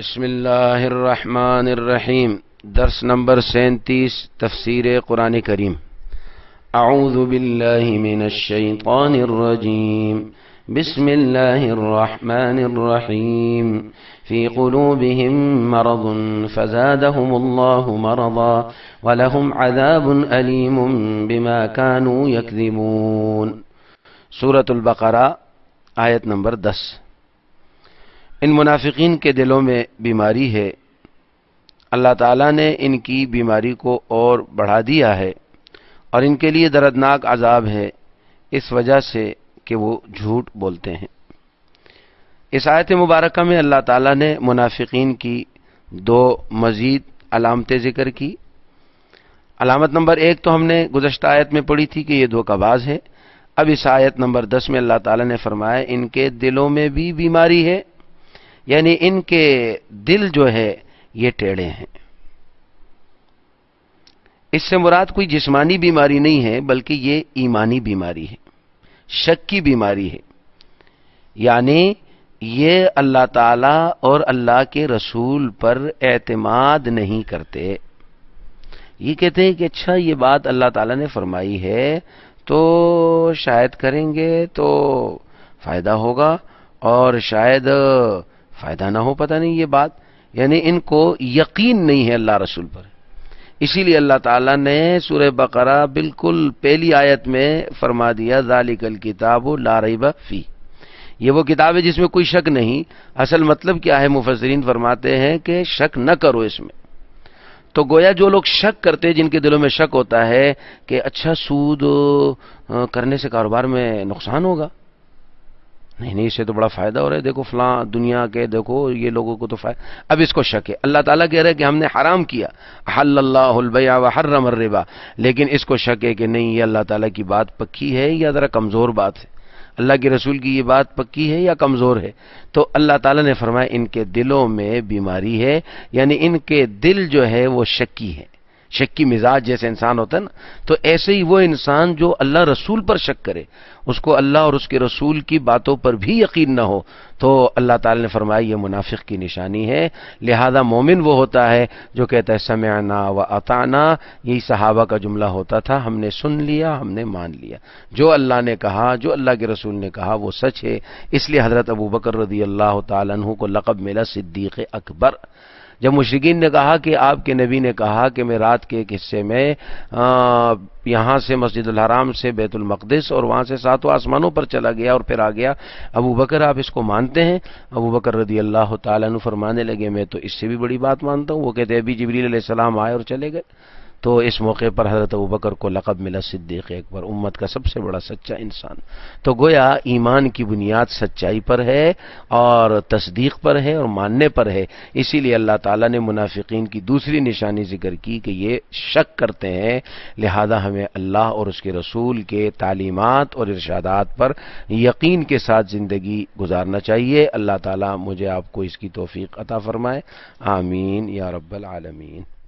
بسم الله الرحمن الرحيم درس نمبر 37 تفسير قرآن كريم اعوذ بالله من الشيطان الرجيم بسم الله الرحمن الرحيم في قلوبهم مرض فزادهم الله مرضا ولهم عذاب أليم بما كانوا يكذبون سورة البقرة آية نمبر 10 ان منافقین کے دلوں میں بیماری ہے اللہ تعالیٰ نے ان کی بیماری کو اور بڑھا دیا ہے اور ان کے لیے دردناک عذاب ہے اس وجہ سے کہ وہ جھوٹ بولتے ہیں اس آیت مبارکہ میں اللہ تعالیٰ نے منافقین کی دو مزید علامتیں ذکر کی علامت نمبر ایک تو ہم نے گزشتہ آیت میں پڑھی تھی کہ یہ دو کباز ہے اب اس آیت نمبر دس میں اللہ تعالیٰ نے فرمایا ان کے دلوں میں بھی بیماری ہے یعنی ان کے دل جو ہے یہ ٹیڑے ہیں اس سے مراد کوئی جسمانی بیماری نہیں ہے بلکہ یہ ایمانی بیماری ہے شک کی بیماری ہے یعنی یہ اللہ تعالی اور اللہ کے رسول پر اعتماد نہیں کرتے یہ کہتے ہیں کہ اچھا یہ بات اللہ تعالی نے فرمائی ہے تو شاید کریں گے تو فائدہ ہوگا اور شاید فائدہ نہ ہو پتہ نہیں یہ بات یعنی ان کو یقین نہیں ہے اللہ رسول پر اسی لیے اللہ تعالیٰ نے سورہ بقرہ بالکل پہلی آیت میں فرما دیا ذالک الکتاب لا ریب فی یہ وہ کتاب ہے جس میں کوئی شک نہیں اصل مطلب کیا ہے مفسرین فرماتے ہیں کہ شک نہ کرو اس میں تو گویا جو لوگ شک کرتے جن کے دلوں میں شک ہوتا ہے کہ اچھا سود کرنے سے کاروبار میں نقصان ہوگا نہیں نہیں اس سے تو بڑا فائدہ ہو رہا ہے دیکھو فلاں دنیا کے دیکھو یہ لوگوں کو تو فائدہ اب اس کو شک ہے اللہ تعالیٰ کہہ رہے کہ ہم نے حرام کیا حل اللہ البیا و حرم الربا لیکن اس کو شک ہے کہ نہیں یہ اللہ تعالیٰ کی بات پکی ہے یا ذرا کمزور بات ہے اللہ کے رسول کی یہ بات پکی ہے یا کمزور ہے تو اللہ تعالیٰ نے فرمایا ان کے دلوں میں بیماری ہے یعنی ان کے دل جو ہے وہ شکی ہے شکی مزاج جیسے انسان ہوتا ہے نا تو ایسے ہی وہ انسان جو اللہ رسول پر شک کرے اس کو اللہ اور اس کے رسول کی باتوں پر بھی یقین نہ ہو تو اللہ تعالی نے فرمائی یہ منافق کی نشانی ہے لہذا مومن وہ ہوتا ہے جو کہتا ہے سمعنا و اطانا یہی صحابہ کا جملہ ہوتا تھا ہم نے سن لیا ہم نے مان لیا جو اللہ نے کہا جو اللہ کے رسول نے کہا وہ سچ ہے اس لیے حضرت ابو بکر رضی اللہ تعالیٰ کو لقب ملا صدیق اکبر جب مشرقین نے کہا کہ آپ کے نبی نے کہا کہ میں رات کے ایک حصے میں یہاں سے مسجد الحرام سے بیت المقدس اور وہاں سے ساتوں آسمانوں پر چلا گیا اور پھر آ گیا ابو بکر آپ اس کو مانتے ہیں ابو بکر رضی اللہ تعالیٰ فرمانے لگے میں تو اس سے بھی بڑی بات مانتا ہوں وہ کہتے ہیں ابھی جبریل علیہ السلام آئے اور چلے گئے تو اس موقع پر حضرت ابوبکر بکر کو لقب ملا صدیق اکبر امت کا سب سے بڑا سچا انسان تو گویا ایمان کی بنیاد سچائی پر ہے اور تصدیق پر ہے اور ماننے پر ہے اسی لیے اللہ تعالیٰ نے منافقین کی دوسری نشانی ذکر کی کہ یہ شک کرتے ہیں لہذا ہمیں اللہ اور اس کے رسول کے تعلیمات اور ارشادات پر یقین کے ساتھ زندگی گزارنا چاہیے اللہ تعالیٰ مجھے آپ کو اس کی توفیق عطا فرمائے آمین یا رب العالمین